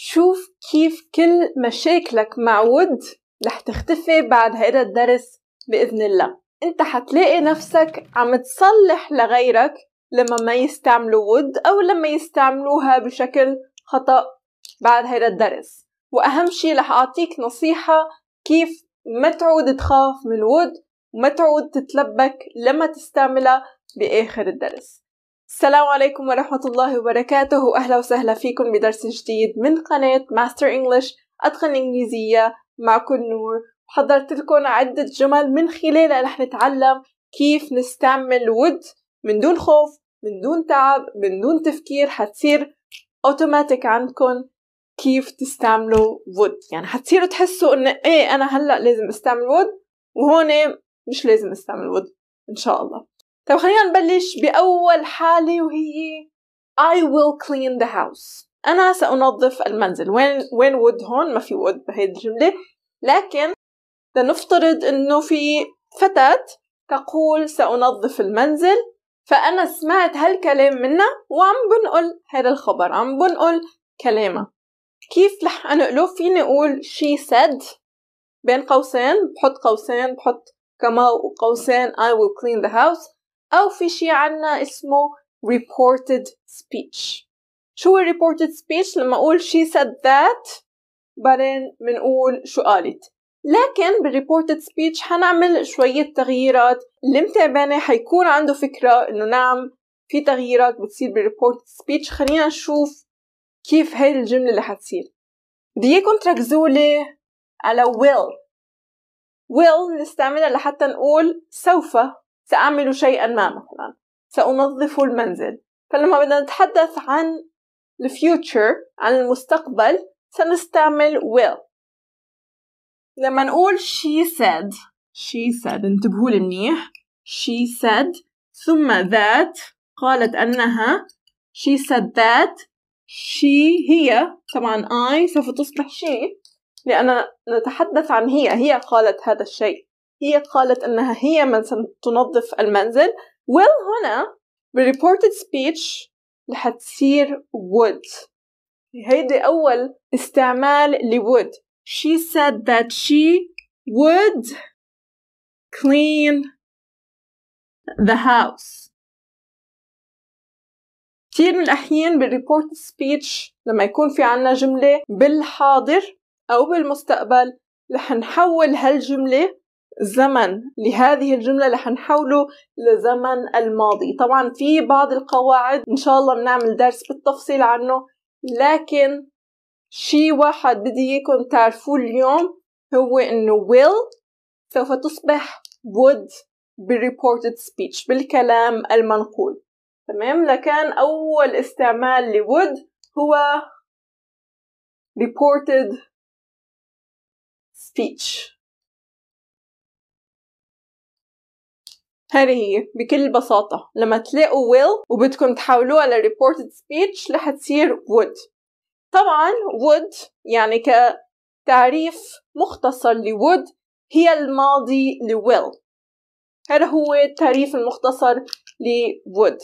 شوف كيف كل مشاكلك مع ود رح تختفي بعد هيدا الدرس بإذن الله انت حتلاقي نفسك عم تصلح لغيرك لما ما يستعملوا ود أو لما يستعملوها بشكل خطأ بعد هيدا الدرس وأهم شي رح أعطيك نصيحة كيف ما تعود تخاف من ود وما تعود تتلبك لما تستعملها بآخر الدرس السلام عليكم ورحمة الله وبركاته أهلا وسهلا فيكم بدرس جديد من قناة ماستر إنجلش أتقن إنجليزية معكم نور حضرت لكم عدة جمل من خلالها رح نتعلم كيف نستعمل would من دون خوف من دون تعب من دون تفكير حتصير اوتوماتيك عندكم كيف تستعملوا would يعني حتصيروا تحسوا إن إيه أنا هلأ لازم أستعمل would وهون إيه، مش لازم أستعمل would إن شاء الله طيب خلينا نبلش بأول حالة وهي I will clean the house أنا سأنظف المنزل وين وين وود هون ما في وود بهي الجملة لكن لنفترض إنه في فتاة تقول سأنظف المنزل فأنا سمعت هالكلام منها وعم بنقل هذا الخبر عم بنقل كلامها كيف رح أنقله فيني أقول she said بين قوسين بحط قوسين بحط كما قوسين I will clean the house أو في شي عنا اسمه reported speech شو reported speech لما أقول she said that بعدين بنقول شو قالت لكن بال reported speech حنعمل شوية تغييرات اللي متابعنا حيكون عنده فكرة إنه نعم في تغييرات بتصير بال reported speech خلينا نشوف كيف هاي الجملة اللي حتصير بدي تركزوا لي على will will نستعملها لحتى نقول سوف سأعمل شيئا ما مثلا سأنظف المنزل فلما بدنا نتحدث عن الفيوتشر عن المستقبل سنستعمل will لما نقول she said she said انتبهوا لي منيح she said ثم that قالت أنها she said that she هي طبعا I سوف تصبح she لأننا نتحدث عن هي هي قالت هذا الشيء هي قالت أنها هي من ستنظف المنزل ويل هنا بريبورتد سبيتش رح تصير would هيدي أول استعمال ل would she said that she would clean the house كثير من الأحيان بالريبورت سبيتش لما يكون في عنا جملة بالحاضر أو بالمستقبل رح نحول هالجملة زمن لهذه الجملة رح نحوله لزمن الماضي طبعا في بعض القواعد إن شاء الله بنعمل درس بالتفصيل عنه لكن شي واحد بدي اياكم تعرفوه اليوم هو انه will سوف تصبح would reported speech بالكلام المنقول تمام لكان أول استعمال ل would هو reported speech هذه هي بكل بساطة لما تلاقوا will وبدكم تحولوها reported speech رح تصير would طبعا would يعني كتعريف مختصر ل would هي الماضي ل will هذا هو التعريف المختصر ل would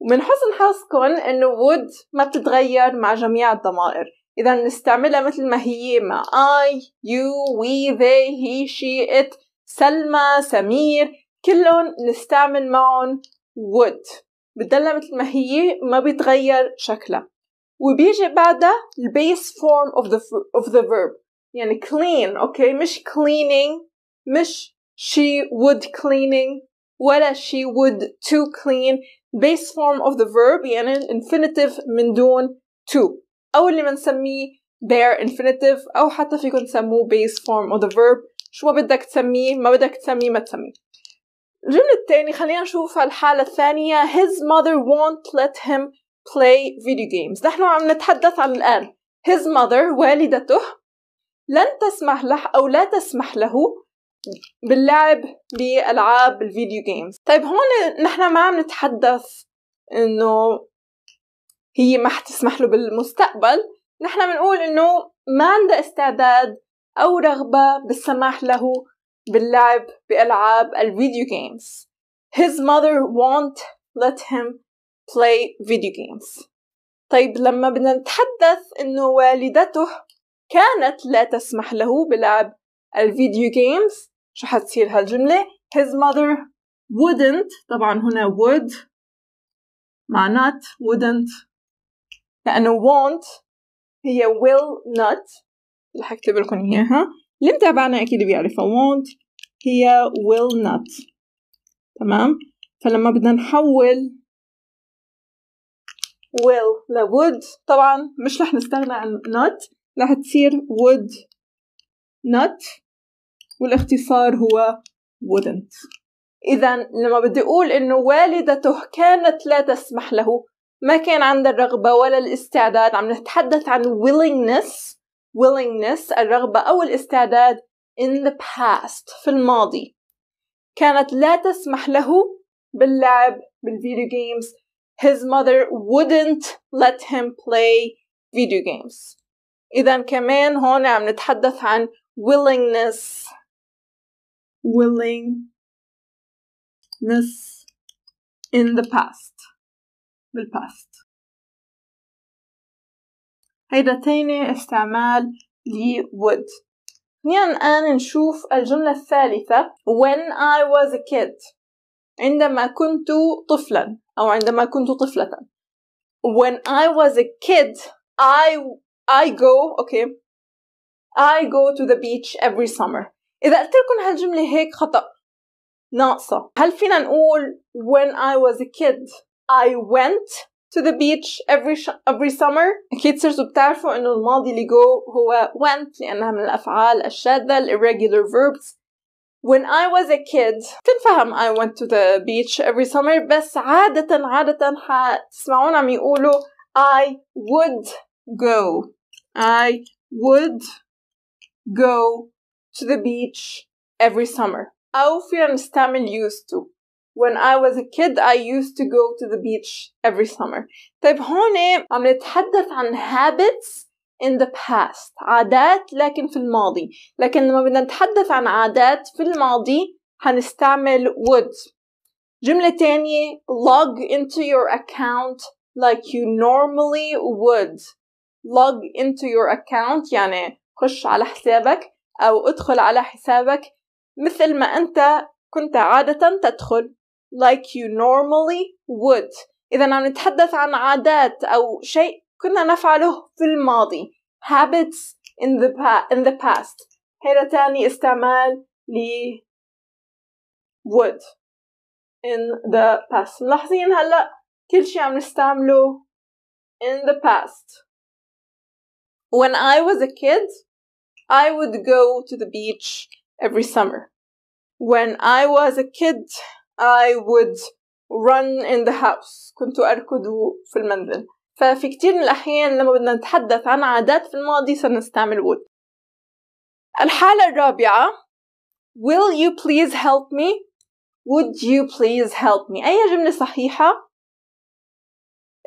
ومن حسن حظكم انه would ما بتتغير مع جميع الضمائر اذا نستعملها مثل ما هي مع I, you, we, they, he, she, it سلمى سمير كلهم نستعمل معهم would بتضلها مثل ما هي ما بيتغير شكلها وبيجي بعدها البيس فورم of the, of the verb يعني clean اوكي مش cleaning مش she would cleaning ولا she would to clean base form of the verb يعني infinitive من دون to أو اللي بنسميه bare infinitive أو حتى فيكم تسموه base form of the verb شو ما بدك تسميه ما بدك تسميه ما تسميه الجملة الثانية خلينا نشوف الحالة الثانية his mother won't let him play video games نحن عم نتحدث عن الآن his mother والدته لن تسمح له أو لا تسمح له باللعب بألعاب الفيديو جيمز طيب هون نحن ما عم نتحدث إنه هي ما حتسمح له بالمستقبل نحن بنقول إنه ما عنده استعداد أو رغبة بالسماح له باللعب بألعاب الفيديو جيمز his mother won't let him play video games طيب لما بدنا نتحدث إنه والدته كانت لا تسمح له بلعب الفيديو جيمز شو حتصير هالجملة his mother wouldn't طبعا هنا would مع not wouldn't لأنه won't هي will not رح أكتب لكم إياها اللي متابعنا أكيد بيعرفها won't هي will not تمام فلما بدنا نحول will ل would طبعا مش رح نستغنى عن not رح تصير would not والاختصار هو wouldn't إذا لما بدي أقول إنه والدته كانت لا تسمح له ما كان عنده الرغبة ولا الاستعداد عم نتحدث عن willingness willingness الرغبة أو الاستعداد in the past في الماضي كانت لا تسمح له باللعب بالفيديو games his mother wouldn't let him play video games إذا كمان هون عم نتحدث عن willingness willingness in the past past هيدا تاني استعمال ل would خلينا الآن نشوف الجملة الثالثة when I was a kid عندما كنت طفلا أو عندما كنت طفلة when I was a kid I I go okay I go to the beach every summer إذا قلت لكم هالجملة هيك خطأ ناقصة هل فينا نقول when I was a kid I went to the beach every sh- every summer اكيد صرتوا بتعرفوا انه الماضي اللي go هو went لانها من الافعال الشاذه ال irregular verbs When I was a kid تنفهم I went to the beach every summer بس عادة عادة حتسمعون عم يقولوا I would go I would go to the beach every summer أو فينا نستعمل used to when I was a kid I used to go to the beach every summer طيب هون عم نتحدث عن habits in the past عادات لكن في الماضي لكن لما بدنا نتحدث عن عادات في الماضي هنستعمل would جملة تانية log into your account like you normally would log into your account يعني خش على حسابك أو ادخل على حسابك مثل ما أنت كنت عادة تدخل like you normally would إذا عم نتحدث عن عادات أو شيء كنا نفعله في الماضي habits in the, pa- in the past هنا تاني استعمال ل would in the past ملاحظين هلأ كل شيء عم نستعمله in the past when I was a kid I would go to the beach every summer when I was a kid I would run in the house كنت أركض في المنزل ففي كتير من الأحيان لما بدنا نتحدث عن عادات في الماضي سنستعمل would الحالة الرابعة Will you please help me? Would you please help me? أي جملة صحيحة؟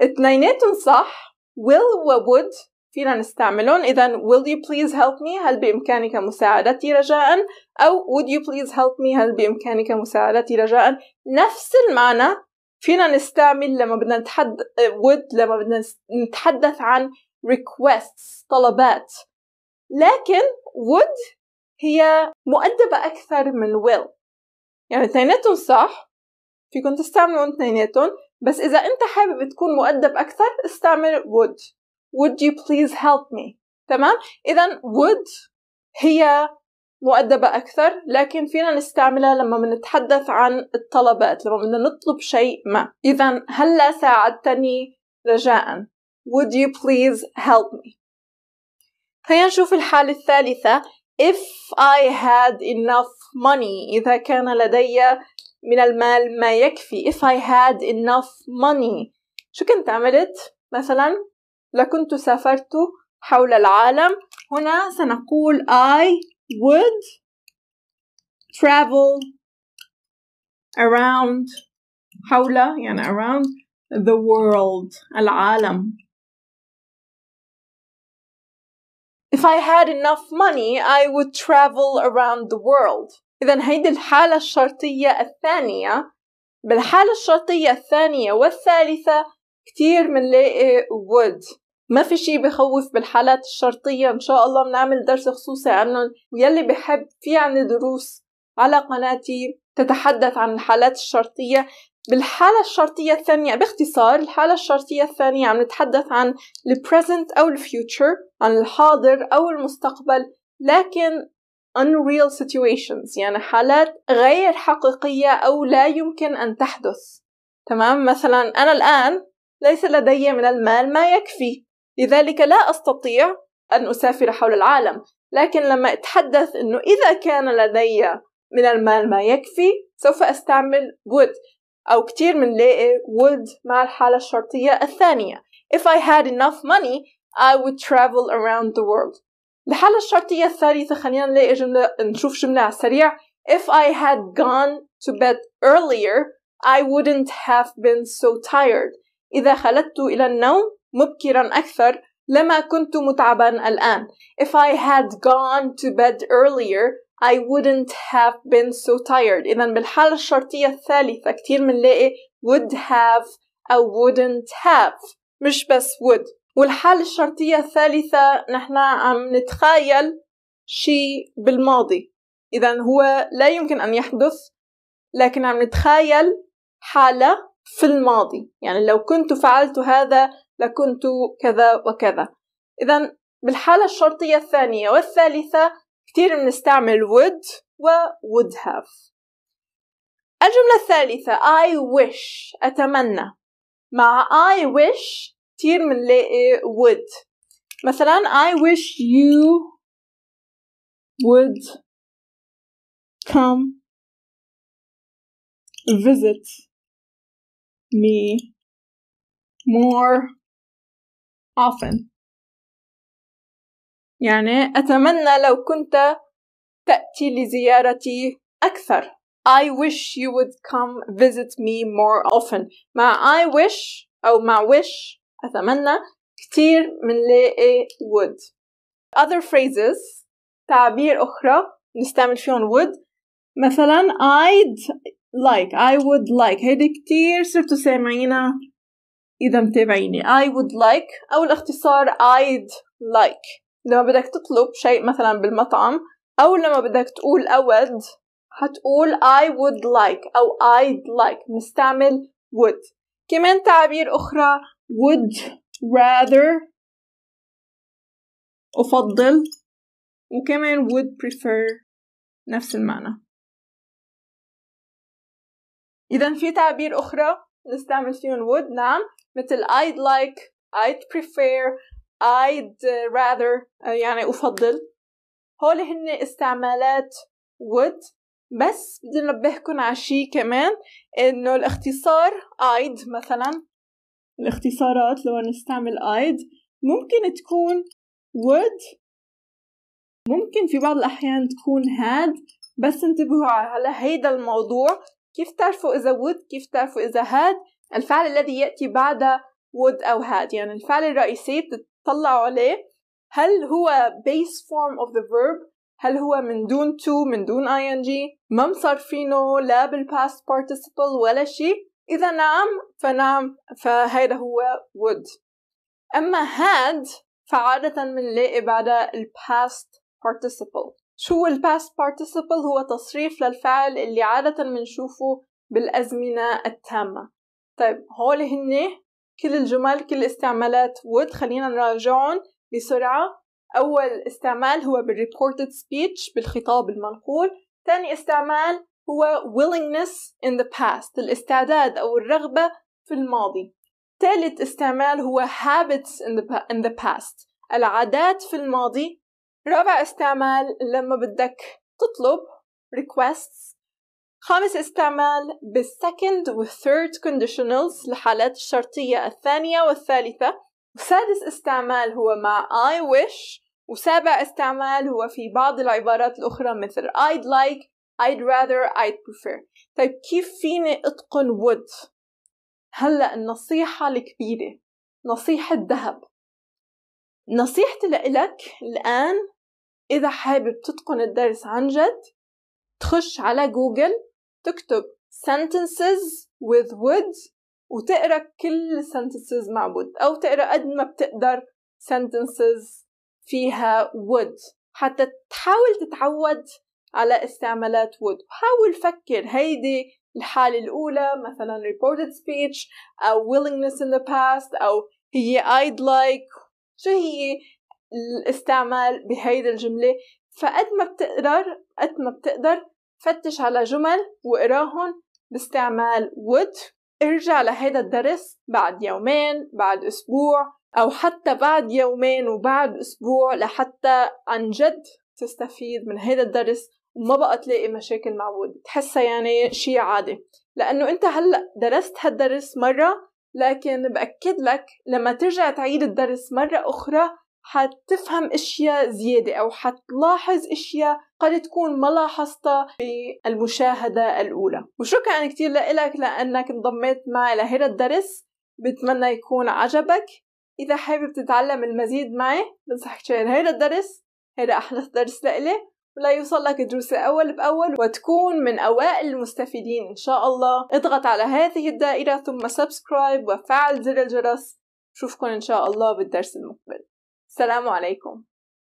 اتنيناتهم صح will و would فينا نستعملهم إذا will you please help me هل بإمكانك مساعدتي رجاء أو would you please help me هل بإمكانك مساعدتي رجاء نفس المعنى فينا نستعمل لما بدنا نتحد would لما بدنا نتحدث عن requests طلبات لكن would هي مؤدبة أكثر من will يعني اثنيناتهم صح فيكم تستعملون اثنيناتهم بس إذا أنت حابب تكون مؤدب أكثر استعمل would would you please help me تمام إذا would هي مؤدبة أكثر لكن فينا نستعملها لما بنتحدث عن الطلبات لما بدنا نطلب شيء ما إذا هلا ساعدتني رجاء would you please help me خلينا نشوف الحالة الثالثة if I had enough money إذا كان لدي من المال ما يكفي if I had enough money شو كنت عملت مثلا لكنت سافرت حول العالم هنا سنقول I would travel around حول يعني around the world العالم If I had enough money I would travel around the world إذا هيدي الحالة الشرطية الثانية بالحالة الشرطية الثانية والثالثة كتير منلاقي would ما في شي بخوف بالحالات الشرطية إن شاء الله بنعمل درس خصوصي عنهم ويلي بحب في عندي دروس على قناتي تتحدث عن الحالات الشرطية بالحالة الشرطية الثانية باختصار الحالة الشرطية الثانية عم نتحدث عن present أو future عن الحاضر أو المستقبل لكن unreal situations يعني حالات غير حقيقية أو لا يمكن أن تحدث تمام مثلا أنا الآن ليس لدي من المال ما يكفي لذلك لا أستطيع أن أسافر حول العالم لكن لما أتحدث أنه إذا كان لدي من المال ما يكفي سوف أستعمل would أو كتير لقي would مع الحالة الشرطية الثانية If I had enough money I would travel around the world الحالة الشرطية الثالثة خلينا نلاقي جملة نشوف جملة على السريع If I had gone to bed earlier I wouldn't have been so tired إذا خلدت إلى النوم مبكرا أكثر لما كنت متعبا الآن. If I had gone to bed earlier I wouldn't have been so tired. إذا بالحالة الشرطية الثالثة كتير منلاقي would have أو wouldn't have مش بس would والحالة الشرطية الثالثة نحن عم نتخيل شيء بالماضي إذا هو لا يمكن أن يحدث لكن عم نتخيل حالة في الماضي يعني لو كنت فعلت هذا لكنت كذا وكذا إذا بالحالة الشرطية الثانية والثالثة كتير بنستعمل would و would have الجملة الثالثة I wish أتمنى مع I wish كتير بنلاقي would مثلا I wish you would come visit me more often يعني أتمنى لو كنت تأتي لزيارتي أكثر I wish you would come visit me more often مع I wish أو مع wish أتمنى كتير من لاقي would other phrases تعابير أخرى نستعمل فيهم would مثلا I'd لايك اي وود لايك هيدي كتير صرتوا سامعينها اذا متابعيني اي وود لايك او الاختصار ايد لايك like. لما بدك تطلب شيء مثلا بالمطعم او لما بدك تقول اود حتقول I would like أو I'd like مستعمل would كمان تعابير أخرى would rather أفضل وكمان would prefer نفس المعنى إذا في تعابير أخرى نستعمل فيهم would نعم مثل I'd like I'd prefer I'd rather يعني أفضل هول هن استعمالات would بس بدي نبهكم على شيء كمان إنه الاختصار I'd مثلا الاختصارات لو نستعمل I'd ممكن تكون would ممكن في بعض الأحيان تكون had بس انتبهوا على هيدا الموضوع كيف تعرفوا إذا would كيف تعرفوا إذا had الفعل الذي يأتي بعد would أو had يعني الفعل الرئيسي تطلعوا عليه هل هو base form of the verb هل هو من دون to من دون ing ما مصرفينه لا بالpast participle ولا شيء إذا نعم فنعم فهيدا هو would أما had فعادة بنلاقي بعد past participle شو الباست participle هو تصريف للفعل اللي عادة بنشوفه بالأزمنة التامة طيب هول هن كل الجمل كل استعمالات would خلينا نراجعهم بسرعة أول استعمال هو reported speech بالخطاب المنقول ثاني استعمال هو willingness in the past الاستعداد أو الرغبة في الماضي ثالث استعمال هو habits in the, in the past العادات في الماضي رابع استعمال لما بدك تطلب requests خامس استعمال و والثيرد conditionals لحالات الشرطية الثانية والثالثة وسادس استعمال هو مع I wish وسابع استعمال هو في بعض العبارات الأخرى مثل I'd like I'd rather I'd prefer طيب كيف فيني أتقن would هلأ النصيحة الكبيرة نصيحة ذهب نصيحتي لإلك الآن إذا حابب تتقن الدرس عن جد تخش على جوجل تكتب sentences with would وتقرا كل sentences مع would أو تقرا قد ما بتقدر sentences فيها would حتى تحاول تتعود على استعمالات would حاول فكر هيدي الحالة الأولى مثلا reported speech أو willingness in the past أو هي I'd like شو هي الاستعمال بهيدي الجملة فقد ما بتقدر قد ما بتقدر فتش على جمل واقراهم باستعمال would ارجع لهيدا الدرس بعد يومين بعد أسبوع أو حتى بعد يومين وبعد أسبوع لحتى عن جد تستفيد من هيدا الدرس وما بقى تلاقي مشاكل مع وود تحسها يعني شي عادي لأنه أنت هلأ درست هالدرس مرة لكن بأكد لك لما ترجع تعيد الدرس مرة أخرى حتفهم اشياء زياده او حتلاحظ اشياء قد تكون ما لاحظتها بالمشاهده الاولى وشكرا كثير لك لانك انضميت معي لهذا الدرس بتمنى يكون عجبك اذا حابب تتعلم المزيد معي بنصحك تشاهد هذا الدرس هذا احدث درس لإلي ولا يوصل لك الدروس أول بأول وتكون من أوائل المستفيدين إن شاء الله اضغط على هذه الدائرة ثم سبسكرايب وفعل زر الجرس شوفكم إن شاء الله بالدرس المقبل السلام عليكم